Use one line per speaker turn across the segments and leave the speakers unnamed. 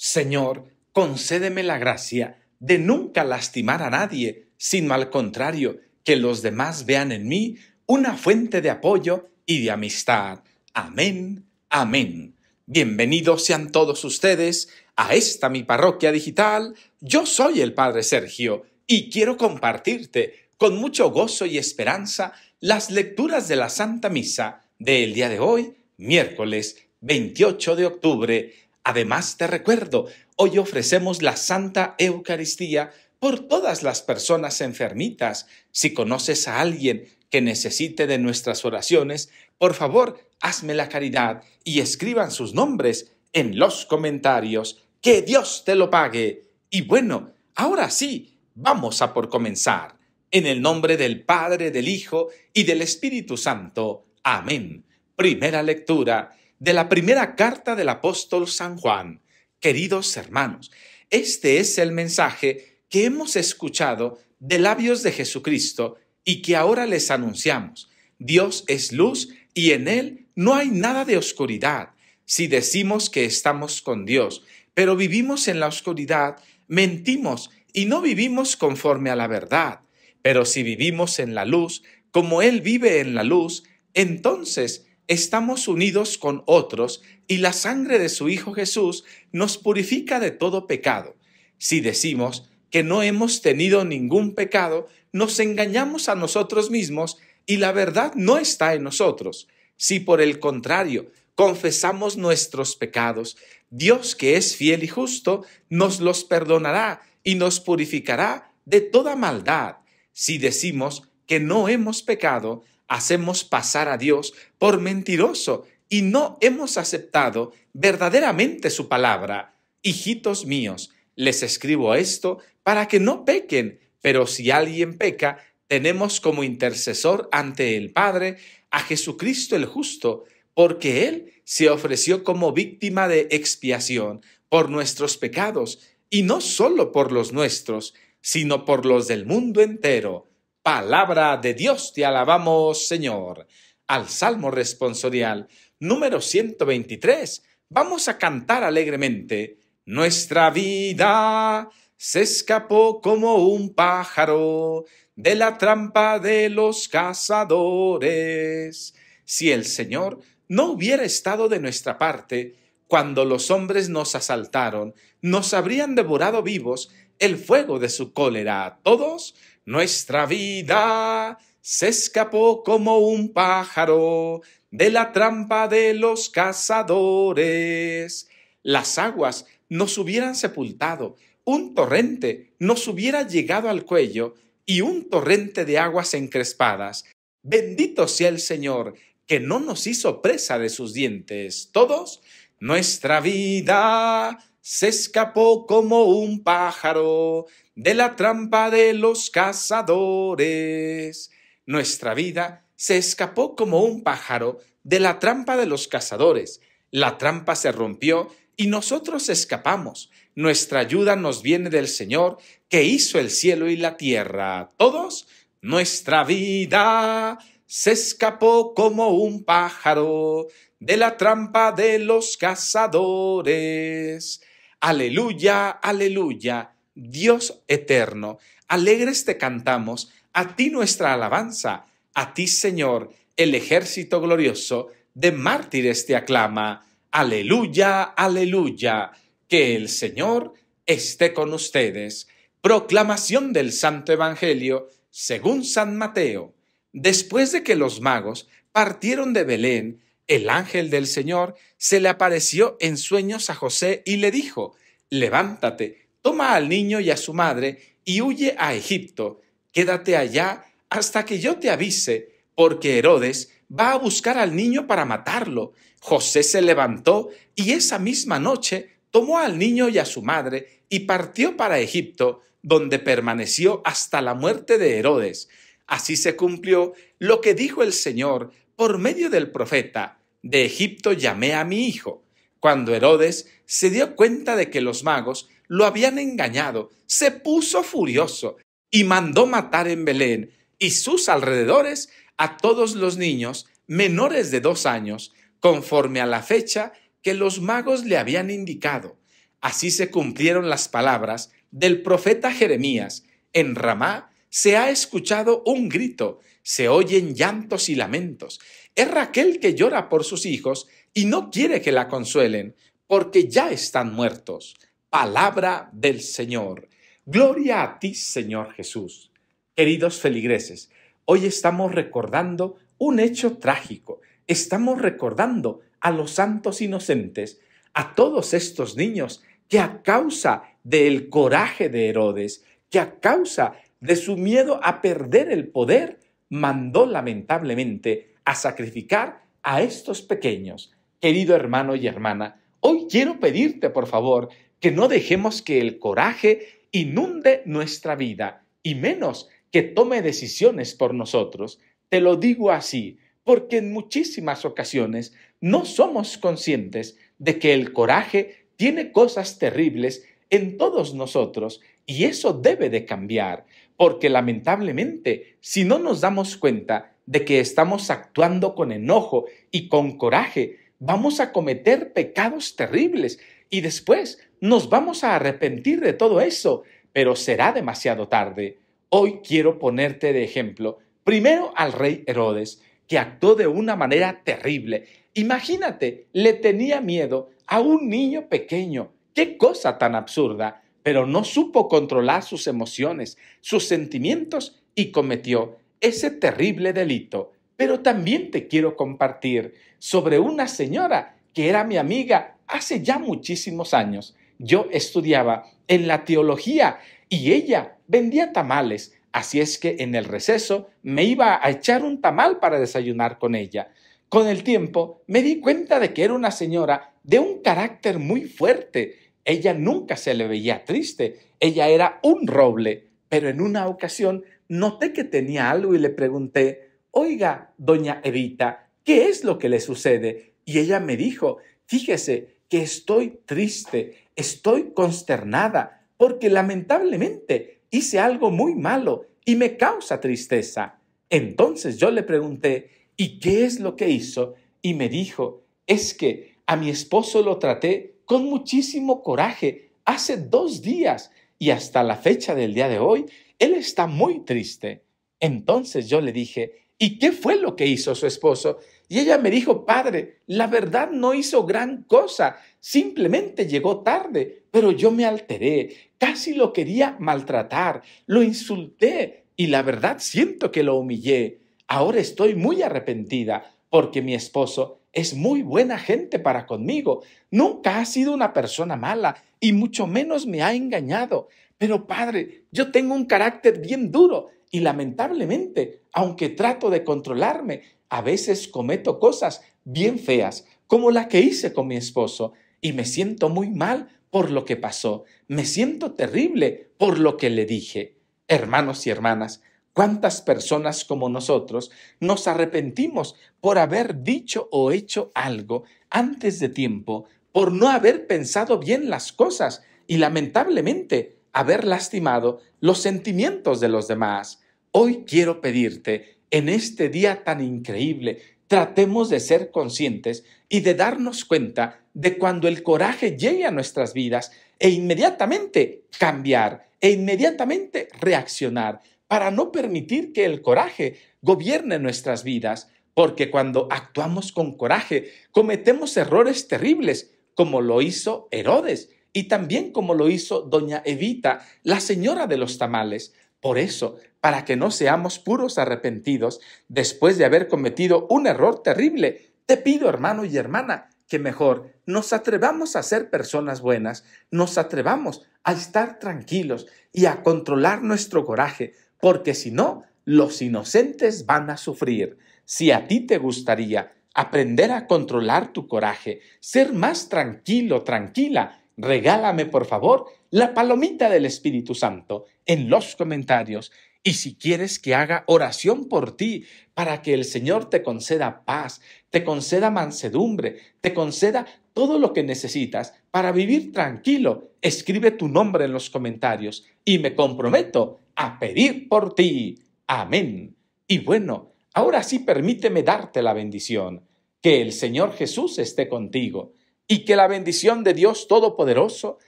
Señor, concédeme la gracia de nunca lastimar a nadie, sino al contrario, que los demás vean en mí una fuente de apoyo y de amistad. Amén, amén. Bienvenidos sean todos ustedes a esta mi parroquia digital. Yo soy el Padre Sergio y quiero compartirte con mucho gozo y esperanza las lecturas de la Santa Misa del día de hoy, miércoles 28 de octubre, Además, te recuerdo, hoy ofrecemos la Santa Eucaristía por todas las personas enfermitas. Si conoces a alguien que necesite de nuestras oraciones, por favor, hazme la caridad y escriban sus nombres en los comentarios. Que Dios te lo pague. Y bueno, ahora sí, vamos a por comenzar. En el nombre del Padre, del Hijo y del Espíritu Santo. Amén. Primera lectura de la primera carta del apóstol San Juan. Queridos hermanos, este es el mensaje que hemos escuchado de labios de Jesucristo y que ahora les anunciamos. Dios es luz y en Él no hay nada de oscuridad. Si decimos que estamos con Dios, pero vivimos en la oscuridad, mentimos y no vivimos conforme a la verdad. Pero si vivimos en la luz, como Él vive en la luz, entonces estamos unidos con otros y la sangre de su Hijo Jesús nos purifica de todo pecado. Si decimos que no hemos tenido ningún pecado, nos engañamos a nosotros mismos y la verdad no está en nosotros. Si por el contrario confesamos nuestros pecados, Dios que es fiel y justo, nos los perdonará y nos purificará de toda maldad. Si decimos que no hemos pecado, hacemos pasar a Dios por mentiroso y no hemos aceptado verdaderamente su palabra. Hijitos míos, les escribo esto para que no pequen, pero si alguien peca, tenemos como intercesor ante el Padre a Jesucristo el justo, porque Él se ofreció como víctima de expiación por nuestros pecados, y no solo por los nuestros, sino por los del mundo entero. Palabra de Dios te alabamos, Señor. Al Salmo responsorial número 123 vamos a cantar alegremente. Nuestra vida se escapó como un pájaro de la trampa de los cazadores. Si el Señor no hubiera estado de nuestra parte, cuando los hombres nos asaltaron, nos habrían devorado vivos el fuego de su cólera a todos nuestra vida se escapó como un pájaro de la trampa de los cazadores. Las aguas nos hubieran sepultado, un torrente nos hubiera llegado al cuello y un torrente de aguas encrespadas. Bendito sea el Señor, que no nos hizo presa de sus dientes. Todos, nuestra vida se escapó como un pájaro de la trampa de los cazadores. Nuestra vida se escapó como un pájaro de la trampa de los cazadores. La trampa se rompió y nosotros escapamos. Nuestra ayuda nos viene del Señor que hizo el cielo y la tierra. Todos, nuestra vida se escapó como un pájaro de la trampa de los cazadores. Aleluya, aleluya, Dios eterno, alegres te cantamos, a ti nuestra alabanza, a ti Señor, el ejército glorioso de mártires te aclama. Aleluya, aleluya, que el Señor esté con ustedes. Proclamación del Santo Evangelio según San Mateo. Después de que los magos partieron de Belén, el ángel del Señor se le apareció en sueños a José y le dijo, levántate, toma al niño y a su madre y huye a Egipto, quédate allá hasta que yo te avise, porque Herodes va a buscar al niño para matarlo. José se levantó y esa misma noche tomó al niño y a su madre y partió para Egipto, donde permaneció hasta la muerte de Herodes. Así se cumplió lo que dijo el Señor por medio del profeta de Egipto llamé a mi hijo. Cuando Herodes se dio cuenta de que los magos lo habían engañado, se puso furioso y mandó matar en Belén y sus alrededores a todos los niños menores de dos años, conforme a la fecha que los magos le habían indicado. Así se cumplieron las palabras del profeta Jeremías. En Ramá se ha escuchado un grito, se oyen llantos y lamentos. Es Raquel que llora por sus hijos y no quiere que la consuelen, porque ya están muertos. Palabra del Señor. Gloria a ti, Señor Jesús. Queridos feligreses, hoy estamos recordando un hecho trágico. Estamos recordando a los santos inocentes, a todos estos niños que a causa del coraje de Herodes, que a causa de su miedo a perder el poder, mandó lamentablemente a sacrificar a estos pequeños. Querido hermano y hermana, hoy quiero pedirte, por favor, que no dejemos que el coraje inunde nuestra vida y menos que tome decisiones por nosotros. Te lo digo así, porque en muchísimas ocasiones no somos conscientes de que el coraje tiene cosas terribles en todos nosotros y eso debe de cambiar, porque lamentablemente, si no nos damos cuenta, de que estamos actuando con enojo y con coraje, vamos a cometer pecados terribles y después nos vamos a arrepentir de todo eso, pero será demasiado tarde. Hoy quiero ponerte de ejemplo, primero al rey Herodes, que actuó de una manera terrible. Imagínate, le tenía miedo a un niño pequeño. Qué cosa tan absurda, pero no supo controlar sus emociones, sus sentimientos y cometió ese terrible delito, pero también te quiero compartir sobre una señora que era mi amiga hace ya muchísimos años. Yo estudiaba en la teología y ella vendía tamales, así es que en el receso me iba a echar un tamal para desayunar con ella. Con el tiempo me di cuenta de que era una señora de un carácter muy fuerte. Ella nunca se le veía triste, ella era un roble, pero en una ocasión noté que tenía algo y le pregunté, oiga, doña Evita, ¿qué es lo que le sucede? Y ella me dijo, fíjese que estoy triste, estoy consternada, porque lamentablemente hice algo muy malo y me causa tristeza. Entonces yo le pregunté, ¿y qué es lo que hizo? Y me dijo, es que a mi esposo lo traté con muchísimo coraje hace dos días y hasta la fecha del día de hoy él está muy triste. Entonces yo le dije, ¿y qué fue lo que hizo su esposo? Y ella me dijo, padre, la verdad no hizo gran cosa, simplemente llegó tarde, pero yo me alteré, casi lo quería maltratar, lo insulté y la verdad siento que lo humillé. Ahora estoy muy arrepentida porque mi esposo es muy buena gente para conmigo, nunca ha sido una persona mala y mucho menos me ha engañado. Pero Padre, yo tengo un carácter bien duro y lamentablemente, aunque trato de controlarme, a veces cometo cosas bien feas, como la que hice con mi esposo, y me siento muy mal por lo que pasó, me siento terrible por lo que le dije. Hermanos y hermanas, ¿cuántas personas como nosotros nos arrepentimos por haber dicho o hecho algo antes de tiempo por no haber pensado bien las cosas y lamentablemente haber lastimado los sentimientos de los demás. Hoy quiero pedirte, en este día tan increíble, tratemos de ser conscientes y de darnos cuenta de cuando el coraje llegue a nuestras vidas e inmediatamente cambiar, e inmediatamente reaccionar para no permitir que el coraje gobierne nuestras vidas, porque cuando actuamos con coraje cometemos errores terribles como lo hizo Herodes y también como lo hizo doña Evita, la señora de los tamales. Por eso, para que no seamos puros arrepentidos después de haber cometido un error terrible, te pido, hermano y hermana, que mejor nos atrevamos a ser personas buenas, nos atrevamos a estar tranquilos y a controlar nuestro coraje, porque si no, los inocentes van a sufrir. Si a ti te gustaría aprender a controlar tu coraje, ser más tranquilo, tranquila. Regálame, por favor, la palomita del Espíritu Santo en los comentarios. Y si quieres que haga oración por ti, para que el Señor te conceda paz, te conceda mansedumbre, te conceda todo lo que necesitas para vivir tranquilo, escribe tu nombre en los comentarios y me comprometo a pedir por ti. Amén. Y bueno, ahora sí permíteme darte la bendición que el Señor Jesús esté contigo y que la bendición de Dios Todopoderoso,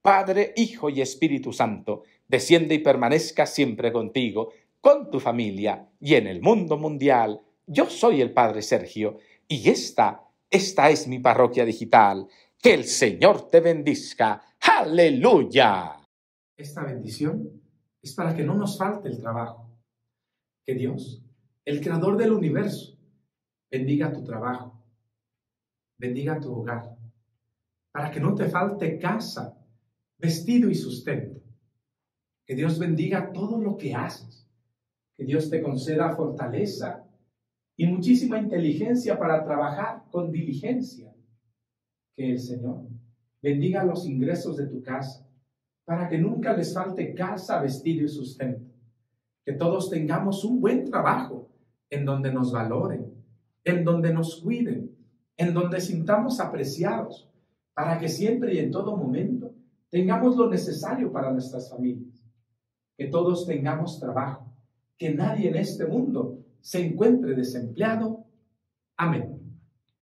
Padre, Hijo y Espíritu Santo, desciende y permanezca siempre contigo, con tu familia y en el mundo mundial. Yo soy el Padre Sergio y esta, esta es mi parroquia digital. Que el Señor te bendiga. Aleluya. Esta bendición es para que no nos falte el trabajo. Que Dios, el Creador del universo, bendiga tu trabajo bendiga tu hogar, para que no te falte casa, vestido y sustento. Que Dios bendiga todo lo que haces, que Dios te conceda fortaleza y muchísima inteligencia para trabajar con diligencia. Que el Señor bendiga los ingresos de tu casa, para que nunca les falte casa, vestido y sustento. Que todos tengamos un buen trabajo en donde nos valoren, en donde nos cuiden en donde sintamos apreciados, para que siempre y en todo momento tengamos lo necesario para nuestras familias, que todos tengamos trabajo, que nadie en este mundo se encuentre desempleado. Amén.